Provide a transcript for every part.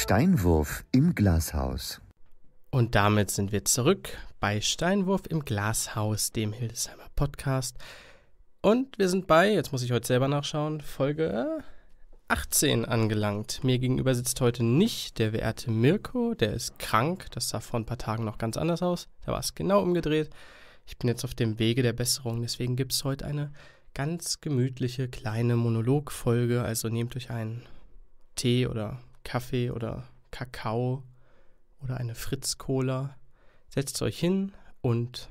Steinwurf im Glashaus. Und damit sind wir zurück bei Steinwurf im Glashaus, dem Hildesheimer Podcast. Und wir sind bei, jetzt muss ich heute selber nachschauen, Folge 18 angelangt. Mir gegenüber sitzt heute nicht der werte Mirko, der ist krank. Das sah vor ein paar Tagen noch ganz anders aus. Da war es genau umgedreht. Ich bin jetzt auf dem Wege der Besserung, deswegen gibt es heute eine ganz gemütliche kleine Monologfolge. Also nehmt euch einen Tee oder Kaffee oder Kakao oder eine Fritz-Cola. Setzt euch hin und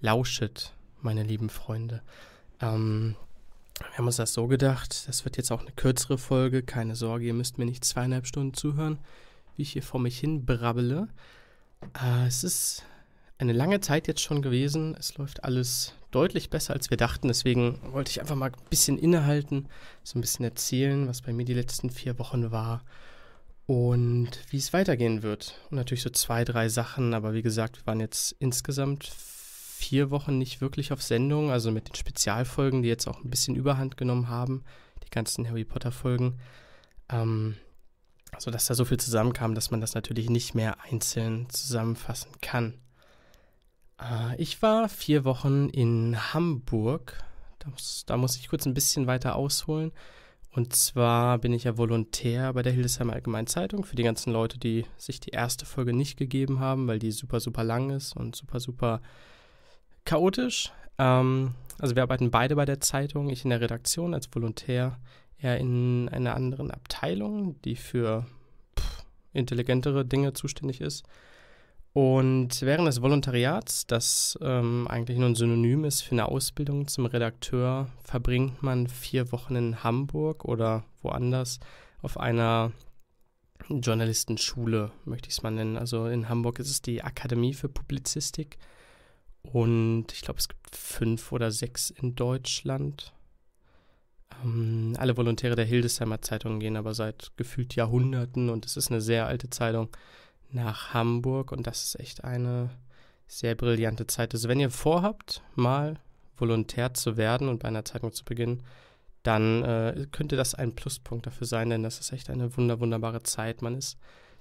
lauschet, meine lieben Freunde. Ähm, wir haben uns das so gedacht, das wird jetzt auch eine kürzere Folge. Keine Sorge, ihr müsst mir nicht zweieinhalb Stunden zuhören, wie ich hier vor mich hin brabbele. Äh, es ist eine lange Zeit jetzt schon gewesen. Es läuft alles deutlich besser, als wir dachten. Deswegen wollte ich einfach mal ein bisschen innehalten, so ein bisschen erzählen, was bei mir die letzten vier Wochen war und wie es weitergehen wird. Und natürlich so zwei, drei Sachen. Aber wie gesagt, wir waren jetzt insgesamt vier Wochen nicht wirklich auf Sendung. Also mit den Spezialfolgen, die jetzt auch ein bisschen Überhand genommen haben, die ganzen Harry Potter-Folgen. Ähm, also dass da so viel zusammenkam, dass man das natürlich nicht mehr einzeln zusammenfassen kann. Ah, ich war vier Wochen in Hamburg. Da muss, da muss ich kurz ein bisschen weiter ausholen. Und zwar bin ich ja Volontär bei der Hildesheimer Allgemeinen Zeitung für die ganzen Leute, die sich die erste Folge nicht gegeben haben, weil die super, super lang ist und super, super chaotisch. Ähm, also wir arbeiten beide bei der Zeitung, ich in der Redaktion als Volontär, er in einer anderen Abteilung, die für pff, intelligentere Dinge zuständig ist. Und während des Volontariats, das ähm, eigentlich nur ein Synonym ist für eine Ausbildung zum Redakteur, verbringt man vier Wochen in Hamburg oder woanders auf einer Journalistenschule, möchte ich es mal nennen. Also in Hamburg ist es die Akademie für Publizistik. Und ich glaube, es gibt fünf oder sechs in Deutschland. Ähm, alle Volontäre der Hildesheimer Zeitung gehen aber seit gefühlt Jahrhunderten und es ist eine sehr alte Zeitung nach Hamburg und das ist echt eine sehr brillante Zeit. Also wenn ihr vorhabt, mal Volontär zu werden und bei einer Zeitung zu beginnen, dann äh, könnte das ein Pluspunkt dafür sein, denn das ist echt eine wunder, wunderbare Zeit. Man ist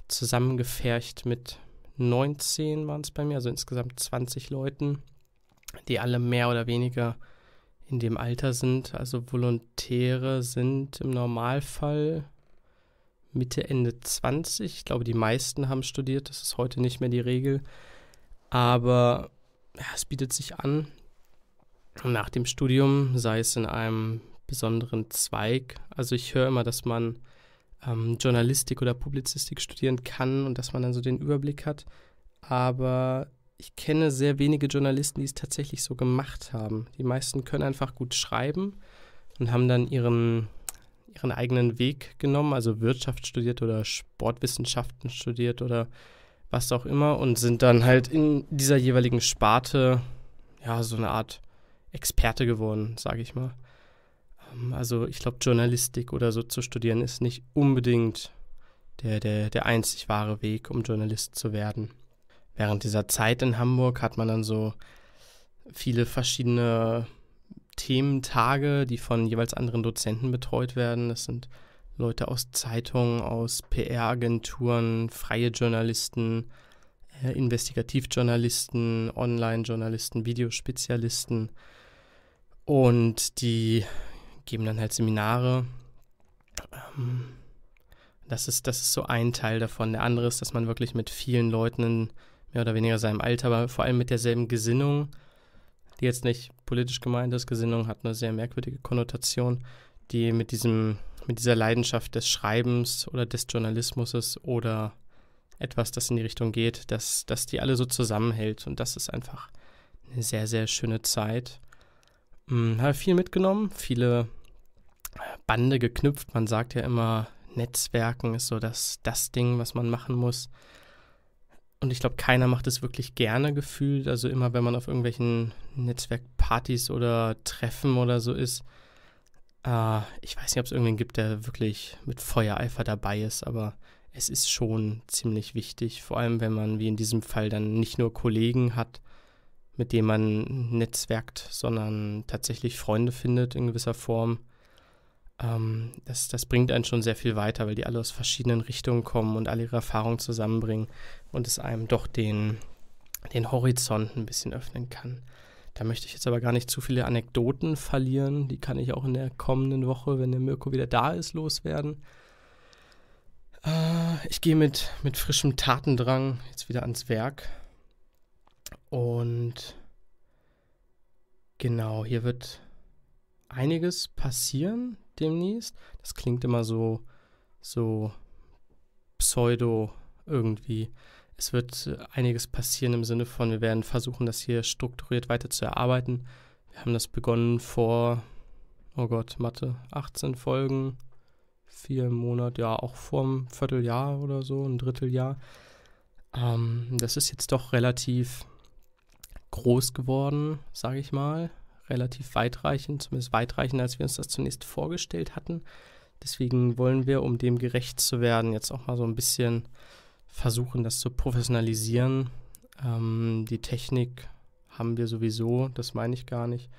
zusammengefercht mit 19 waren es bei mir, also insgesamt 20 Leuten, die alle mehr oder weniger in dem Alter sind. Also Volontäre sind im Normalfall Mitte, Ende 20. Ich glaube, die meisten haben studiert. Das ist heute nicht mehr die Regel. Aber ja, es bietet sich an, nach dem Studium, sei es in einem besonderen Zweig. Also ich höre immer, dass man ähm, Journalistik oder Publizistik studieren kann und dass man dann so den Überblick hat. Aber ich kenne sehr wenige Journalisten, die es tatsächlich so gemacht haben. Die meisten können einfach gut schreiben und haben dann ihren ihren eigenen Weg genommen, also Wirtschaft studiert oder Sportwissenschaften studiert oder was auch immer und sind dann halt in dieser jeweiligen Sparte ja so eine Art Experte geworden, sage ich mal. Ähm, also ich glaube, Journalistik oder so zu studieren ist nicht unbedingt der, der, der einzig wahre Weg, um Journalist zu werden. Während dieser Zeit in Hamburg hat man dann so viele verschiedene Thementage, die von jeweils anderen Dozenten betreut werden. Das sind Leute aus Zeitungen, aus PR-Agenturen, freie Journalisten, äh, Investigativjournalisten, Online-Journalisten, Videospezialisten. Und die geben dann halt Seminare. Ähm, das, ist, das ist so ein Teil davon. Der andere ist, dass man wirklich mit vielen Leuten in mehr oder weniger seinem Alter, aber vor allem mit derselben Gesinnung die jetzt nicht politisch gemeint ist. Gesinnung hat eine sehr merkwürdige Konnotation, die mit diesem, mit dieser Leidenschaft des Schreibens oder des Journalismus oder etwas, das in die Richtung geht, dass, dass die alle so zusammenhält. Und das ist einfach eine sehr, sehr schöne Zeit. Hm, habe viel mitgenommen, viele Bande geknüpft. Man sagt ja immer, Netzwerken ist so das, das Ding, was man machen muss. Und ich glaube, keiner macht es wirklich gerne gefühlt. Also immer, wenn man auf irgendwelchen Netzwerkpartys oder Treffen oder so ist. Äh, ich weiß nicht, ob es irgendwen gibt, der wirklich mit Feuereifer dabei ist, aber es ist schon ziemlich wichtig. Vor allem, wenn man wie in diesem Fall dann nicht nur Kollegen hat, mit denen man netzwerkt, sondern tatsächlich Freunde findet in gewisser Form ähm, das, das bringt einen schon sehr viel weiter, weil die alle aus verschiedenen Richtungen kommen und alle ihre Erfahrungen zusammenbringen und es einem doch den, den Horizont ein bisschen öffnen kann. Da möchte ich jetzt aber gar nicht zu viele Anekdoten verlieren. Die kann ich auch in der kommenden Woche, wenn der Mirko wieder da ist, loswerden. Äh, ich gehe mit, mit frischem Tatendrang jetzt wieder ans Werk. Und genau, hier wird einiges passieren demnächst. Das klingt immer so, so pseudo irgendwie. Es wird einiges passieren im Sinne von, wir werden versuchen, das hier strukturiert weiter zu erarbeiten. Wir haben das begonnen vor, oh Gott, Mathe, 18 Folgen, vier Monate, ja, auch vor einem Vierteljahr oder so, ein Dritteljahr. Ähm, das ist jetzt doch relativ groß geworden, sage ich mal relativ weitreichend, zumindest weitreichender, als wir uns das zunächst vorgestellt hatten. Deswegen wollen wir, um dem gerecht zu werden, jetzt auch mal so ein bisschen versuchen, das zu professionalisieren. Ähm, die Technik haben wir sowieso, das meine ich gar nicht,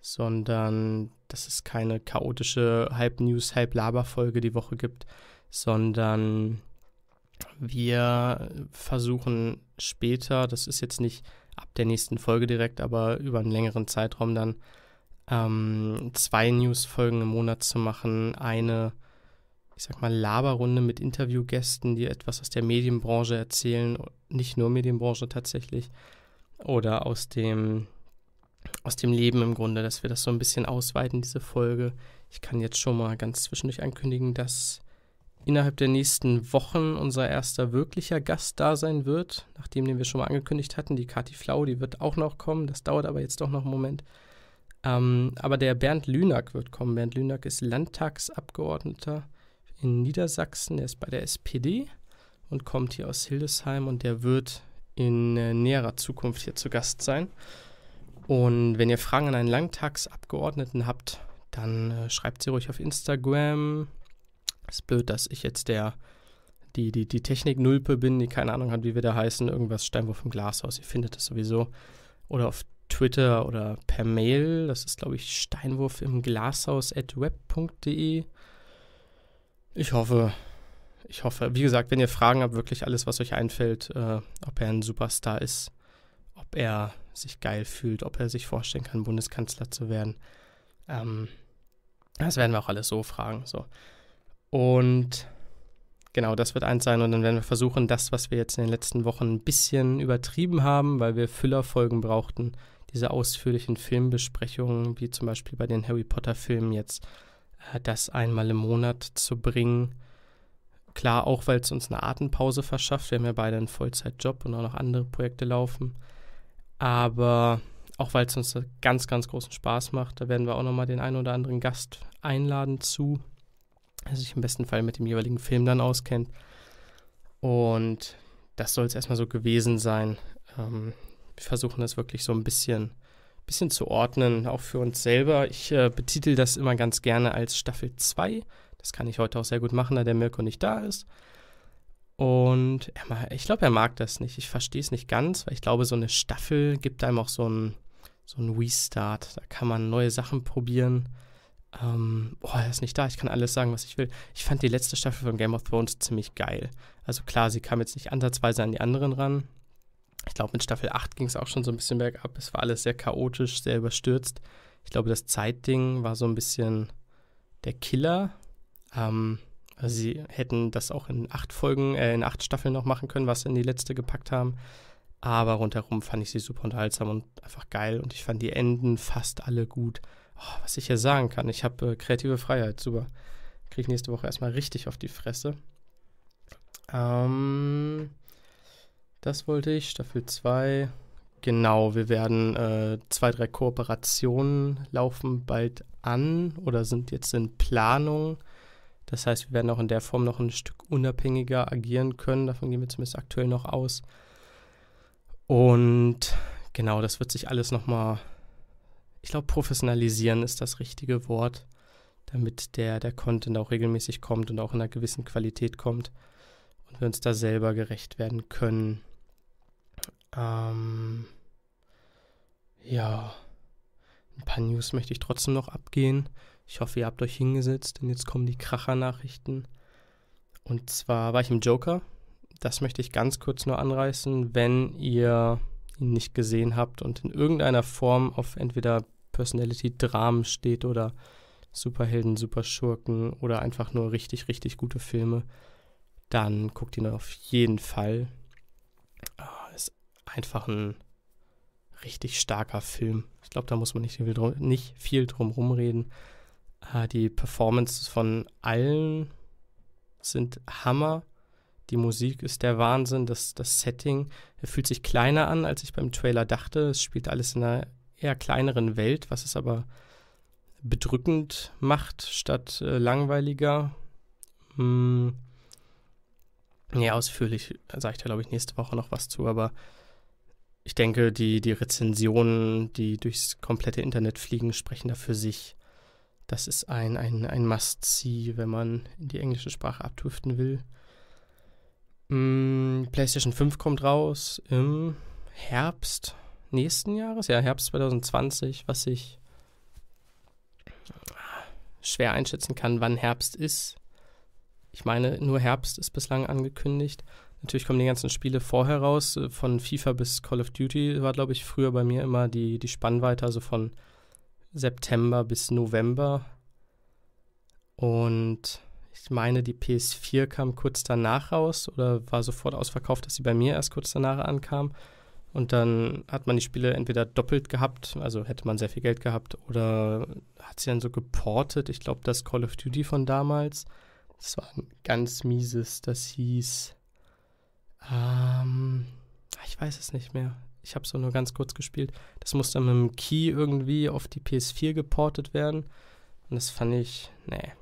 sondern dass es keine chaotische Halb-News, Halb-Laber-Folge die Woche gibt, sondern wir versuchen später, das ist jetzt nicht ab der nächsten Folge direkt, aber über einen längeren Zeitraum dann ähm, zwei News-Folgen im Monat zu machen. Eine, ich sag mal, Laberrunde mit Interviewgästen, die etwas aus der Medienbranche erzählen, nicht nur Medienbranche tatsächlich, oder aus dem, aus dem Leben im Grunde, dass wir das so ein bisschen ausweiten, diese Folge. Ich kann jetzt schon mal ganz zwischendurch ankündigen, dass innerhalb der nächsten Wochen unser erster wirklicher Gast da sein wird, nachdem den wir schon mal angekündigt hatten. Die Kati Flau, die wird auch noch kommen. Das dauert aber jetzt doch noch einen Moment. Ähm, aber der Bernd Lünack wird kommen. Bernd Lünack ist Landtagsabgeordneter in Niedersachsen. Er ist bei der SPD und kommt hier aus Hildesheim und der wird in äh, näherer Zukunft hier zu Gast sein. Und wenn ihr Fragen an einen Landtagsabgeordneten habt, dann äh, schreibt sie ruhig auf Instagram, ist blöd, dass ich jetzt der, die, die, die Technik-Nulpe bin, die keine Ahnung hat, wie wir da heißen. Irgendwas Steinwurf im Glashaus. Ihr findet das sowieso. Oder auf Twitter oder per Mail. Das ist, glaube ich, Steinwurf im Glashaus at web.de. Ich hoffe, ich hoffe. Wie gesagt, wenn ihr Fragen habt, wirklich alles, was euch einfällt, äh, ob er ein Superstar ist, ob er sich geil fühlt, ob er sich vorstellen kann, Bundeskanzler zu werden. Ähm, das werden wir auch alles so fragen. So. Und genau, das wird eins sein. Und dann werden wir versuchen, das, was wir jetzt in den letzten Wochen ein bisschen übertrieben haben, weil wir Füllerfolgen brauchten, diese ausführlichen Filmbesprechungen, wie zum Beispiel bei den Harry Potter-Filmen jetzt, äh, das einmal im Monat zu bringen. Klar, auch weil es uns eine Atempause verschafft. Wir haben ja beide einen Vollzeitjob und auch noch andere Projekte laufen. Aber auch weil es uns ganz, ganz großen Spaß macht, da werden wir auch nochmal den einen oder anderen Gast einladen zu, der sich im besten Fall mit dem jeweiligen Film dann auskennt. Und das soll es erstmal so gewesen sein. Ähm, wir versuchen das wirklich so ein bisschen, bisschen zu ordnen, auch für uns selber. Ich äh, betitel das immer ganz gerne als Staffel 2. Das kann ich heute auch sehr gut machen, da der Mirko nicht da ist. Und er, ich glaube, er mag das nicht. Ich verstehe es nicht ganz, weil ich glaube, so eine Staffel gibt einem auch so einen so Restart. Da kann man neue Sachen probieren. Ähm, er ist nicht da, ich kann alles sagen, was ich will. Ich fand die letzte Staffel von Game of Thrones ziemlich geil. Also klar, sie kam jetzt nicht ansatzweise an die anderen ran. Ich glaube, mit Staffel 8 ging es auch schon so ein bisschen bergab. Es war alles sehr chaotisch, sehr überstürzt. Ich glaube, das Zeitding war so ein bisschen der Killer. Ähm, also sie hätten das auch in acht Folgen, äh, in acht Staffeln noch machen können, was sie in die letzte gepackt haben. Aber rundherum fand ich sie super unterhaltsam und einfach geil. Und ich fand die Enden fast alle gut oh, was ich hier sagen kann. Ich habe äh, kreative Freiheit, super. Kriege ich nächste Woche erstmal richtig auf die Fresse. Ähm, das wollte ich, Staffel 2. Genau, wir werden äh, zwei, drei Kooperationen laufen bald an oder sind jetzt in Planung. Das heißt, wir werden auch in der Form noch ein Stück unabhängiger agieren können. Davon gehen wir zumindest aktuell noch aus. Und genau, das wird sich alles nochmal ich glaube, professionalisieren ist das richtige Wort, damit der, der Content auch regelmäßig kommt und auch in einer gewissen Qualität kommt und wir uns da selber gerecht werden können. Ähm, ja, ein paar News möchte ich trotzdem noch abgehen. Ich hoffe, ihr habt euch hingesetzt, denn jetzt kommen die Kracher-Nachrichten. Und zwar war ich im Joker. Das möchte ich ganz kurz nur anreißen. Wenn ihr ihn nicht gesehen habt und in irgendeiner Form auf entweder Personality-Dramen steht oder Superhelden, Superschurken oder einfach nur richtig, richtig gute Filme, dann guckt ihn auf jeden Fall. Ah, ist einfach ein richtig starker Film. Ich glaube, da muss man nicht viel drum, nicht viel drum rumreden. Ah, die Performances von allen sind Hammer. Die Musik ist der Wahnsinn, das, das Setting. fühlt sich kleiner an, als ich beim Trailer dachte. Es spielt alles in einer eher kleineren Welt, was es aber bedrückend macht statt äh, langweiliger. Hm. Nee, ausführlich äh, sage ich da, glaube ich, nächste Woche noch was zu, aber ich denke, die, die Rezensionen, die durchs komplette Internet fliegen, sprechen da für sich. Das ist ein, ein, ein Must-See, wenn man in die englische Sprache abdriften will. Hm, PlayStation 5 kommt raus im Herbst, nächsten Jahres, ja, Herbst 2020, was ich ah, schwer einschätzen kann, wann Herbst ist. Ich meine, nur Herbst ist bislang angekündigt. Natürlich kommen die ganzen Spiele vorher raus, äh, von FIFA bis Call of Duty war, glaube ich, früher bei mir immer die, die Spannweite, also von September bis November. Und ich meine, die PS4 kam kurz danach raus oder war sofort ausverkauft, dass sie bei mir erst kurz danach ankam. Und dann hat man die Spiele entweder doppelt gehabt, also hätte man sehr viel Geld gehabt, oder hat sie dann so geportet. Ich glaube, das Call of Duty von damals, das war ein ganz mieses, das hieß. Ähm, ah, ich weiß es nicht mehr. Ich habe es nur ganz kurz gespielt. Das musste mit dem Key irgendwie auf die PS4 geportet werden. Und das fand ich, nee.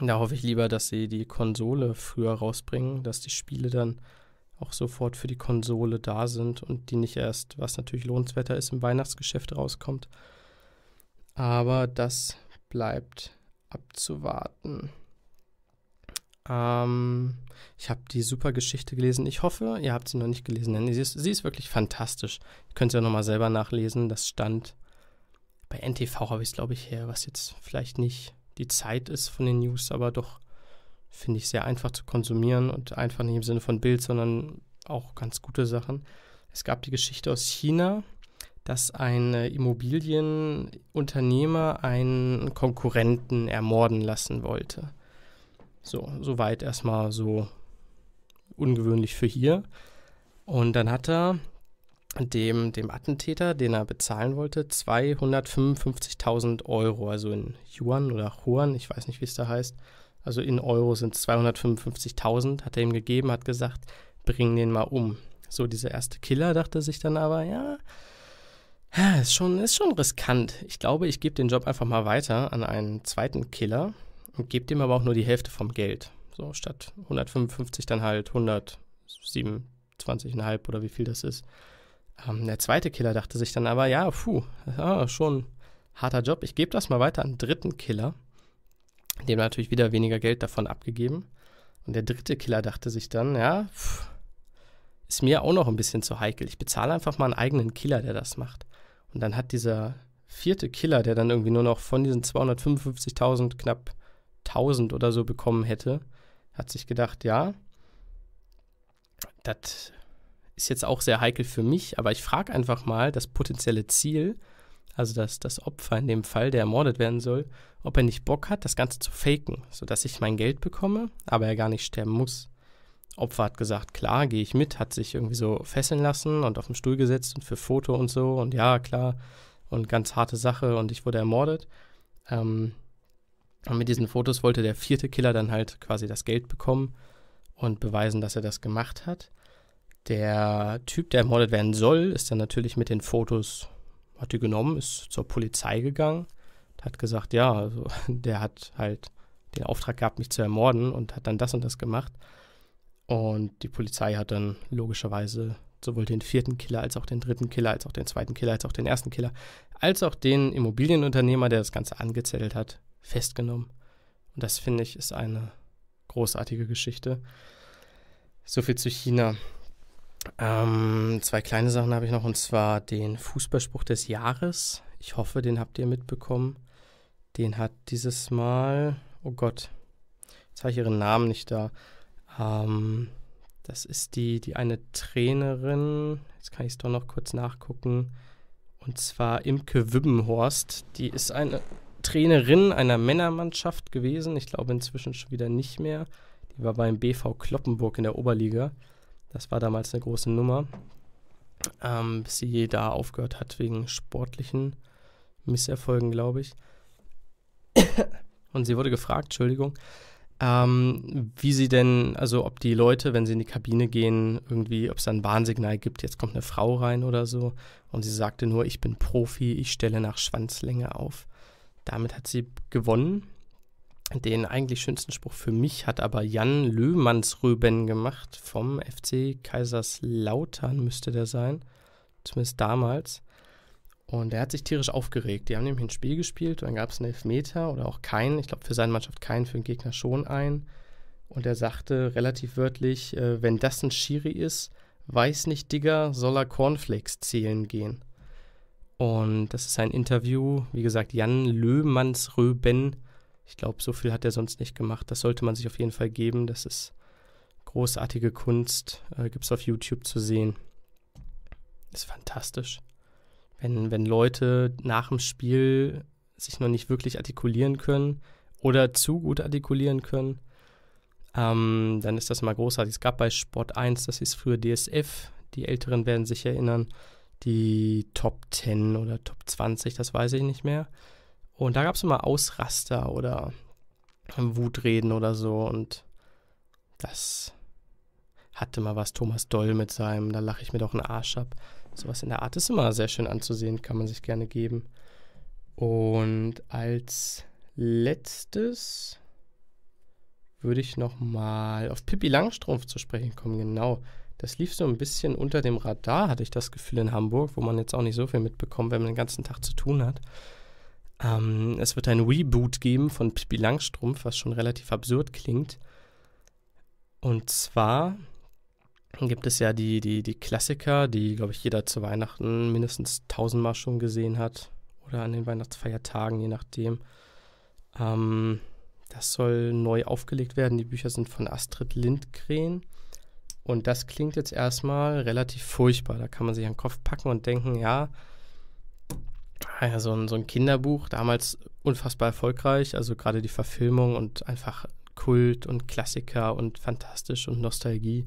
Da hoffe ich lieber, dass sie die Konsole früher rausbringen, dass die Spiele dann auch sofort für die Konsole da sind und die nicht erst, was natürlich lohnenswerter ist, im Weihnachtsgeschäft rauskommt. Aber das bleibt abzuwarten. Ähm, ich habe die super Geschichte gelesen. Ich hoffe, ihr habt sie noch nicht gelesen, denn sie ist, sie ist wirklich fantastisch. Ihr könnt sie ja nochmal selber nachlesen. Das stand bei NTV, habe ich es, glaube ich, her, was jetzt vielleicht nicht die Zeit ist von den News, aber doch finde ich, sehr einfach zu konsumieren und einfach nicht im Sinne von Bild, sondern auch ganz gute Sachen. Es gab die Geschichte aus China, dass ein Immobilienunternehmer einen Konkurrenten ermorden lassen wollte. So, soweit erstmal so ungewöhnlich für hier. Und dann hat er dem, dem Attentäter, den er bezahlen wollte, 255.000 Euro, also in Yuan oder Huan, ich weiß nicht, wie es da heißt, also in Euro sind es 255.000, hat er ihm gegeben, hat gesagt, bring den mal um. So, dieser erste Killer dachte sich dann aber, ja, ist schon, ist schon riskant. Ich glaube, ich gebe den Job einfach mal weiter an einen zweiten Killer und gebe dem aber auch nur die Hälfte vom Geld. So, statt 155 dann halt 127,5 oder wie viel das ist. Ähm, der zweite Killer dachte sich dann aber, ja, puh, ja, schon harter Job. Ich gebe das mal weiter an einen dritten Killer dem natürlich wieder weniger Geld davon abgegeben. Und der dritte Killer dachte sich dann, ja, pff, ist mir auch noch ein bisschen zu heikel. Ich bezahle einfach mal einen eigenen Killer, der das macht. Und dann hat dieser vierte Killer, der dann irgendwie nur noch von diesen 255.000 knapp 1000 oder so bekommen hätte, hat sich gedacht, ja, das ist jetzt auch sehr heikel für mich, aber ich frage einfach mal das potenzielle Ziel also dass das Opfer in dem Fall, der ermordet werden soll, ob er nicht Bock hat, das Ganze zu faken, sodass ich mein Geld bekomme, aber er gar nicht sterben muss. Opfer hat gesagt, klar, gehe ich mit, hat sich irgendwie so fesseln lassen und auf dem Stuhl gesetzt und für Foto und so und ja, klar, und ganz harte Sache und ich wurde ermordet. Ähm, und mit diesen Fotos wollte der vierte Killer dann halt quasi das Geld bekommen und beweisen, dass er das gemacht hat. Der Typ, der ermordet werden soll, ist dann natürlich mit den Fotos hat die genommen, ist zur Polizei gegangen, hat gesagt, ja, also, der hat halt den Auftrag gehabt, mich zu ermorden und hat dann das und das gemacht. Und die Polizei hat dann logischerweise sowohl den vierten Killer als auch den dritten Killer, als auch den zweiten Killer, als auch den ersten Killer, als auch den Immobilienunternehmer, der das Ganze angezettelt hat, festgenommen. Und das finde ich ist eine großartige Geschichte. So viel zu China. Ähm, zwei kleine Sachen habe ich noch und zwar den Fußballspruch des Jahres. Ich hoffe, den habt ihr mitbekommen. Den hat dieses Mal, oh Gott, jetzt habe ich ihren Namen nicht da. Ähm, das ist die, die eine Trainerin, jetzt kann ich es doch noch kurz nachgucken. Und zwar Imke Wibbenhorst. Die ist eine Trainerin einer Männermannschaft gewesen. Ich glaube inzwischen schon wieder nicht mehr. Die war beim BV Kloppenburg in der Oberliga. Das war damals eine große Nummer, ähm, bis sie da aufgehört hat wegen sportlichen Misserfolgen, glaube ich. Und sie wurde gefragt, Entschuldigung, ähm, wie sie denn, also ob die Leute, wenn sie in die Kabine gehen, irgendwie, ob es dann ein Warnsignal gibt, jetzt kommt eine Frau rein oder so. Und sie sagte nur, ich bin Profi, ich stelle nach Schwanzlänge auf. Damit hat sie gewonnen den eigentlich schönsten Spruch für mich hat aber Jan Löhmannsröben gemacht vom FC Kaiserslautern, müsste der sein. Zumindest damals. Und er hat sich tierisch aufgeregt. Die haben nämlich ein Spiel gespielt und dann gab es einen Elfmeter oder auch keinen. Ich glaube, für seine Mannschaft keinen, für den Gegner schon einen. Und er sagte relativ wörtlich: äh, Wenn das ein Schiri ist, weiß nicht, Digger, soll er Cornflakes zählen gehen. Und das ist ein Interview, wie gesagt, Jan Löhmannsröben ich glaube, so viel hat er sonst nicht gemacht. Das sollte man sich auf jeden Fall geben. Das ist großartige Kunst. Äh, Gibt es auf YouTube zu sehen. Ist fantastisch. Wenn, wenn Leute nach dem Spiel sich noch nicht wirklich artikulieren können oder zu gut artikulieren können, ähm, dann ist das mal großartig. Es gab bei Sport 1, das ist früher DSF, die Älteren werden sich erinnern, die Top 10 oder Top 20, das weiß ich nicht mehr. Und da gab es immer Ausraster oder ähm, Wutreden oder so. Und das hatte mal was Thomas Doll mit seinem, da lache ich mir doch einen Arsch ab. Sowas in der Art ist immer sehr schön anzusehen, kann man sich gerne geben. Und als letztes würde ich nochmal auf Pippi Langstrumpf zu sprechen kommen, genau. Das lief so ein bisschen unter dem Radar, hatte ich das Gefühl in Hamburg, wo man jetzt auch nicht so viel mitbekommt, wenn man den ganzen Tag zu tun hat. Ähm, es wird ein Reboot geben von Pippi Langstrumpf, was schon relativ absurd klingt. Und zwar gibt es ja die, die, die Klassiker, die, glaube ich, jeder zu Weihnachten mindestens tausendmal schon gesehen hat. Oder an den Weihnachtsfeiertagen, je nachdem. Ähm, das soll neu aufgelegt werden. Die Bücher sind von Astrid Lindgren. Und das klingt jetzt erstmal relativ furchtbar. Da kann man sich an den Kopf packen und denken, ja, Ah ja, so, ein, so ein Kinderbuch, damals unfassbar erfolgreich, also gerade die Verfilmung und einfach Kult und Klassiker und fantastisch und Nostalgie.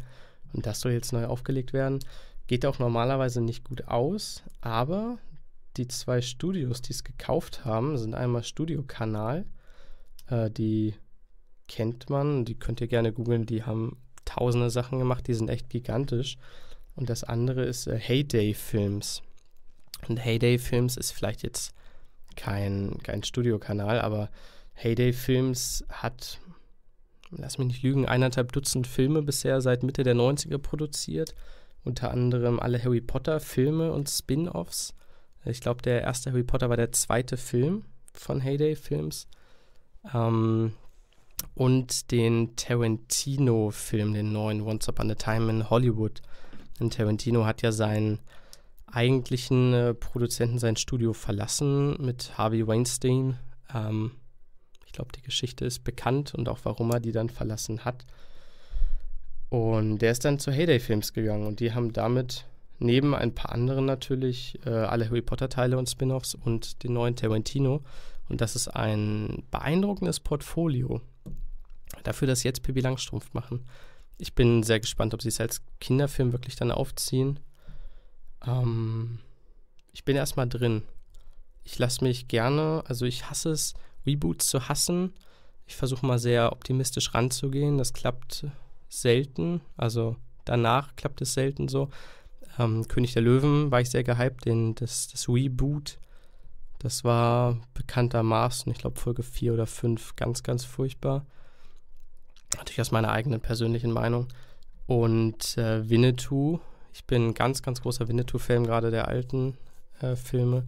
Und das soll jetzt neu aufgelegt werden. Geht auch normalerweise nicht gut aus, aber die zwei Studios, die es gekauft haben, sind einmal Studio Kanal, äh, die kennt man, die könnt ihr gerne googeln, die haben tausende Sachen gemacht, die sind echt gigantisch. Und das andere ist äh, Heyday Films. Und Heyday Films ist vielleicht jetzt kein, kein Studiokanal, aber Heyday Films hat, lass mich nicht lügen, eineinhalb Dutzend Filme bisher seit Mitte der 90er produziert. Unter anderem alle Harry Potter Filme und Spin-offs. Ich glaube, der erste Harry Potter war der zweite Film von Heyday Films. Ähm, und den Tarantino-Film, den neuen Once Upon a Time in Hollywood. Und Tarantino hat ja seinen eigentlichen äh, Produzenten sein Studio verlassen mit Harvey Weinstein. Ähm, ich glaube, die Geschichte ist bekannt und auch warum er die dann verlassen hat. Und der ist dann zu Heyday Films gegangen und die haben damit neben ein paar anderen natürlich äh, alle Harry Potter Teile und Spin-offs und den neuen Tarantino. Und das ist ein beeindruckendes Portfolio dafür, dass sie jetzt Pippi Langstrumpf machen. Ich bin sehr gespannt, ob sie es als Kinderfilm wirklich dann aufziehen ähm, ich bin erstmal drin. Ich lasse mich gerne, also ich hasse es, Reboots zu hassen. Ich versuche mal sehr optimistisch ranzugehen. Das klappt selten. Also danach klappt es selten so. Ähm, König der Löwen war ich sehr gehypt, den, das, das Reboot. Das war bekanntermaßen, ich glaube, Folge 4 oder 5, ganz, ganz furchtbar. Natürlich aus meiner eigenen persönlichen Meinung. Und äh, Winnetou ich bin ein ganz, ganz großer winnetou fan gerade der alten äh, Filme.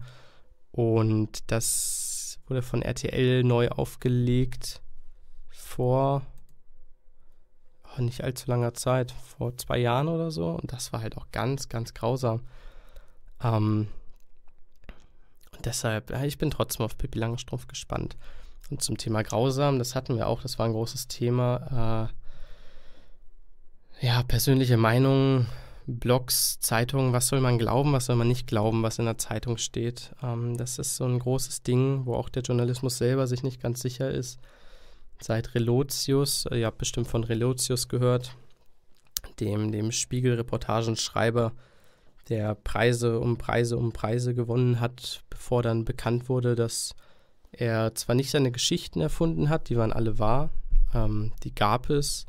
Und das wurde von RTL neu aufgelegt vor oh, nicht allzu langer Zeit, vor zwei Jahren oder so. Und das war halt auch ganz, ganz grausam. Ähm, und deshalb, ja, ich bin trotzdem auf Pippi Langstrumpf gespannt. Und zum Thema grausam, das hatten wir auch, das war ein großes Thema. Äh, ja, persönliche Meinungen Blogs, Zeitungen, was soll man glauben, was soll man nicht glauben, was in der Zeitung steht. Ähm, das ist so ein großes Ding, wo auch der Journalismus selber sich nicht ganz sicher ist. Seit Relotius, ihr habt bestimmt von Relotius gehört, dem, dem Spiegel-Reportagenschreiber, der Preise um Preise um Preise gewonnen hat, bevor dann bekannt wurde, dass er zwar nicht seine Geschichten erfunden hat, die waren alle wahr, ähm, die gab es,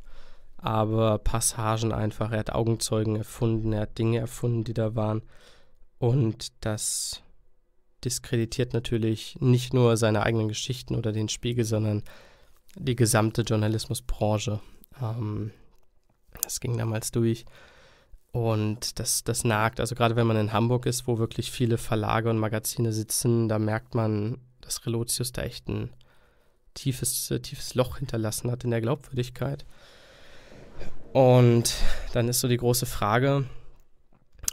aber Passagen einfach. Er hat Augenzeugen erfunden, er hat Dinge erfunden, die da waren. Und das diskreditiert natürlich nicht nur seine eigenen Geschichten oder den Spiegel, sondern die gesamte Journalismusbranche. Ähm, das ging damals durch. Und das, das nagt. Also gerade wenn man in Hamburg ist, wo wirklich viele Verlage und Magazine sitzen, da merkt man, dass Relotius da echt ein tiefes, tiefes Loch hinterlassen hat in der Glaubwürdigkeit. Und dann ist so die große Frage,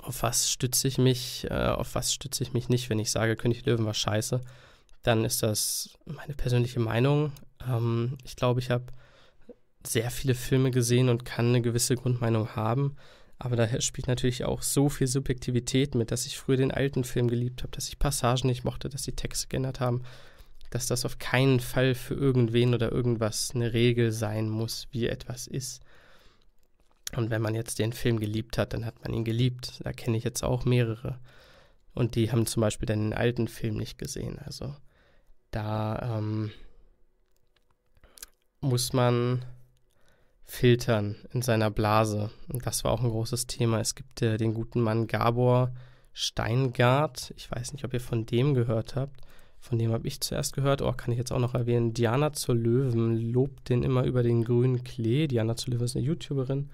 auf was stütze ich mich, äh, auf was stütze ich mich nicht, wenn ich sage, König Löwen war scheiße, dann ist das meine persönliche Meinung. Ähm, ich glaube, ich habe sehr viele Filme gesehen und kann eine gewisse Grundmeinung haben. Aber daher spielt natürlich auch so viel Subjektivität mit, dass ich früher den alten Film geliebt habe, dass ich Passagen nicht mochte, dass die Texte geändert haben, dass das auf keinen Fall für irgendwen oder irgendwas eine Regel sein muss, wie etwas ist. Und wenn man jetzt den Film geliebt hat, dann hat man ihn geliebt. Da kenne ich jetzt auch mehrere. Und die haben zum Beispiel den alten Film nicht gesehen. Also da ähm, muss man filtern in seiner Blase. Und das war auch ein großes Thema. Es gibt äh, den guten Mann Gabor Steingart. Ich weiß nicht, ob ihr von dem gehört habt. Von dem habe ich zuerst gehört. Oh, kann ich jetzt auch noch erwähnen. Diana zur Löwen lobt den immer über den grünen Klee. Diana zur Löwen ist eine YouTuberin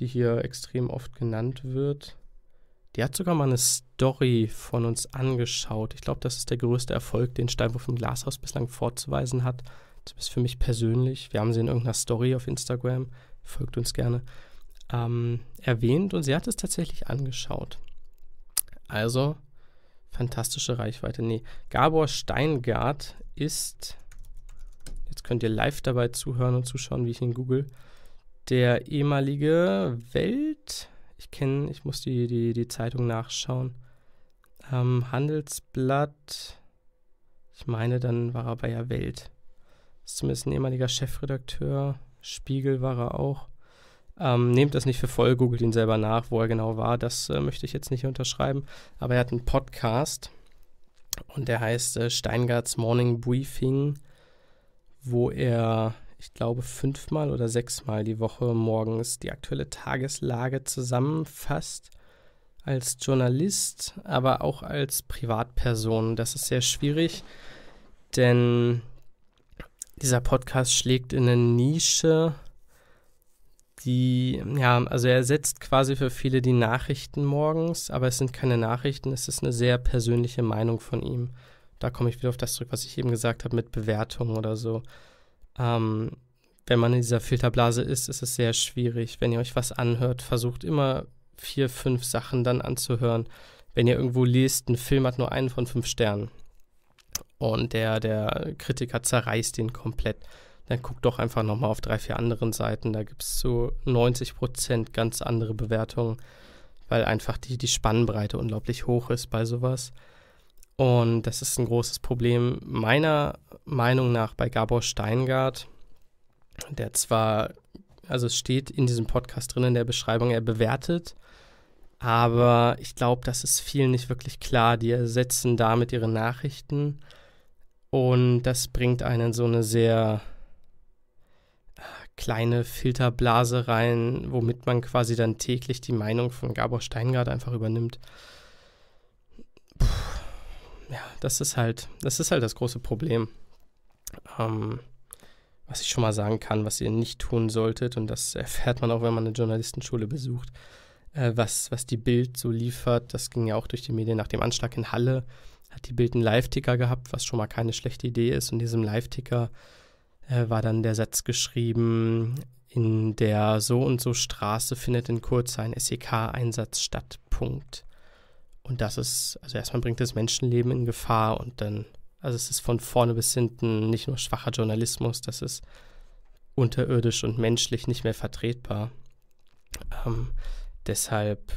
die hier extrem oft genannt wird. Die hat sogar mal eine Story von uns angeschaut. Ich glaube, das ist der größte Erfolg, den Steinwurf im Glashaus bislang vorzuweisen hat. Das ist für mich persönlich. Wir haben sie in irgendeiner Story auf Instagram, folgt uns gerne, ähm, erwähnt und sie hat es tatsächlich angeschaut. Also, fantastische Reichweite. Nee, Gabor Steingart ist, jetzt könnt ihr live dabei zuhören und zuschauen, wie ich ihn google, der ehemalige Welt, ich kenne, ich muss die, die, die Zeitung nachschauen, ähm, Handelsblatt, ich meine, dann war er bei der Welt. Ist zumindest ein ehemaliger Chefredakteur, Spiegel war er auch. Ähm, nehmt das nicht für voll, googelt ihn selber nach, wo er genau war. Das äh, möchte ich jetzt nicht unterschreiben. Aber er hat einen Podcast und der heißt äh, Steingarts Morning Briefing, wo er ich glaube, fünfmal oder sechsmal die Woche morgens die aktuelle Tageslage zusammenfasst. Als Journalist, aber auch als Privatperson. Das ist sehr schwierig, denn dieser Podcast schlägt in eine Nische, die, ja, also er setzt quasi für viele die Nachrichten morgens, aber es sind keine Nachrichten, es ist eine sehr persönliche Meinung von ihm. Da komme ich wieder auf das zurück, was ich eben gesagt habe mit Bewertungen oder so. Ähm, wenn man in dieser Filterblase ist, ist es sehr schwierig. Wenn ihr euch was anhört, versucht immer vier, fünf Sachen dann anzuhören. Wenn ihr irgendwo liest, ein Film hat nur einen von fünf Sternen und der, der Kritiker zerreißt den komplett, dann guckt doch einfach nochmal auf drei, vier anderen Seiten. Da gibt es zu so 90 ganz andere Bewertungen, weil einfach die, die Spannbreite unglaublich hoch ist bei sowas. Und das ist ein großes Problem meiner Meinung nach bei Gabor Steingart, der zwar, also es steht in diesem Podcast drin in der Beschreibung, er bewertet, aber ich glaube, das ist vielen nicht wirklich klar. Die ersetzen damit ihre Nachrichten und das bringt einen so eine sehr äh, kleine Filterblase rein, womit man quasi dann täglich die Meinung von Gabor Steingart einfach übernimmt ja, das ist halt, das ist halt das große Problem. Ähm, was ich schon mal sagen kann, was ihr nicht tun solltet, und das erfährt man auch, wenn man eine Journalistenschule besucht, äh, was, was die Bild so liefert, das ging ja auch durch die Medien nach dem Anschlag in Halle, hat die Bild einen Live-Ticker gehabt, was schon mal keine schlechte Idee ist. Und in diesem Live-Ticker äh, war dann der Satz geschrieben, in der so und so Straße findet in Kurz ein SEK-Einsatz statt. Punkt. Und das ist, also erstmal bringt das Menschenleben in Gefahr und dann, also es ist von vorne bis hinten nicht nur schwacher Journalismus, das ist unterirdisch und menschlich nicht mehr vertretbar. Ähm, deshalb,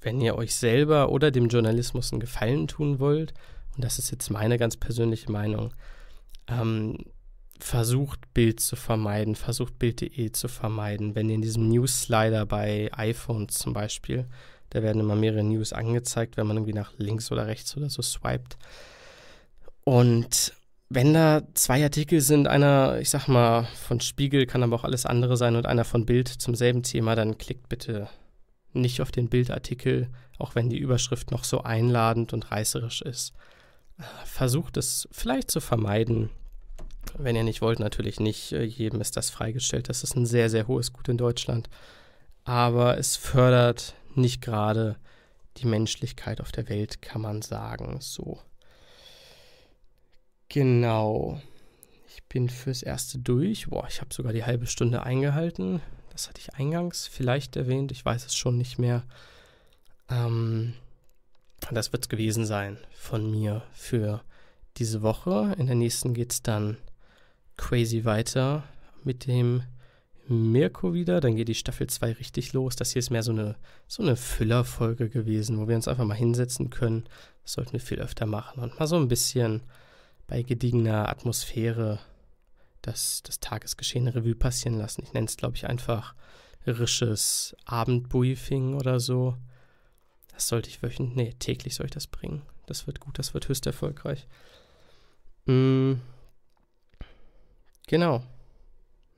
wenn ihr euch selber oder dem Journalismus einen Gefallen tun wollt, und das ist jetzt meine ganz persönliche Meinung, ähm, versucht Bild zu vermeiden, versucht Bild.de zu vermeiden, wenn ihr in diesem News-Slider bei iPhones zum Beispiel da werden immer mehrere News angezeigt, wenn man irgendwie nach links oder rechts oder so swiped. Und wenn da zwei Artikel sind, einer, ich sag mal, von Spiegel, kann aber auch alles andere sein, und einer von Bild zum selben Thema, dann klickt bitte nicht auf den Bildartikel, auch wenn die Überschrift noch so einladend und reißerisch ist. Versucht es vielleicht zu vermeiden. Wenn ihr nicht wollt, natürlich nicht. Jedem ist das freigestellt. Das ist ein sehr, sehr hohes Gut in Deutschland. Aber es fördert nicht gerade die Menschlichkeit auf der Welt, kann man sagen. So. Genau. Ich bin fürs Erste durch. Boah, ich habe sogar die halbe Stunde eingehalten. Das hatte ich eingangs vielleicht erwähnt. Ich weiß es schon nicht mehr. Ähm, das wird es gewesen sein von mir für diese Woche. In der nächsten geht es dann crazy weiter mit dem Mirko wieder. Dann geht die Staffel 2 richtig los. Das hier ist mehr so eine, so eine Füllerfolge gewesen, wo wir uns einfach mal hinsetzen können. Das sollten wir viel öfter machen. Und mal so ein bisschen bei gediegener Atmosphäre das, das Tagesgeschehen Revue passieren lassen. Ich nenne es, glaube ich, einfach risches Abendbriefing oder so. Das sollte ich wöchentlich, nee, täglich soll ich das bringen. Das wird gut, das wird höchst erfolgreich. Mm, genau.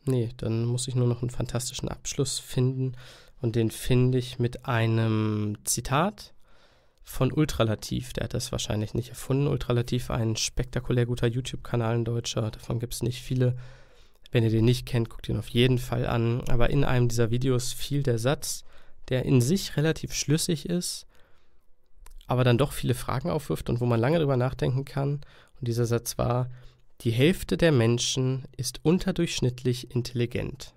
Nee, dann muss ich nur noch einen fantastischen Abschluss finden. Und den finde ich mit einem Zitat von Ultralativ. Der hat das wahrscheinlich nicht erfunden. Ultralativ, ein spektakulär guter YouTube-Kanal, in deutscher. Davon gibt es nicht viele. Wenn ihr den nicht kennt, guckt ihn auf jeden Fall an. Aber in einem dieser Videos fiel der Satz, der in sich relativ schlüssig ist, aber dann doch viele Fragen aufwirft und wo man lange drüber nachdenken kann. Und dieser Satz war, die Hälfte der Menschen ist unterdurchschnittlich intelligent.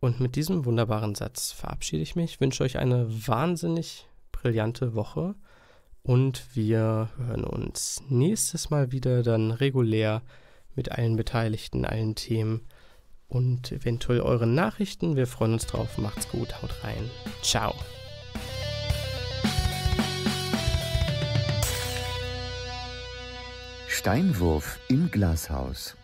Und mit diesem wunderbaren Satz verabschiede ich mich, wünsche euch eine wahnsinnig brillante Woche und wir hören uns nächstes Mal wieder dann regulär mit allen Beteiligten, allen Themen und eventuell euren Nachrichten. Wir freuen uns drauf. Macht's gut, haut rein. Ciao. Steinwurf im Glashaus.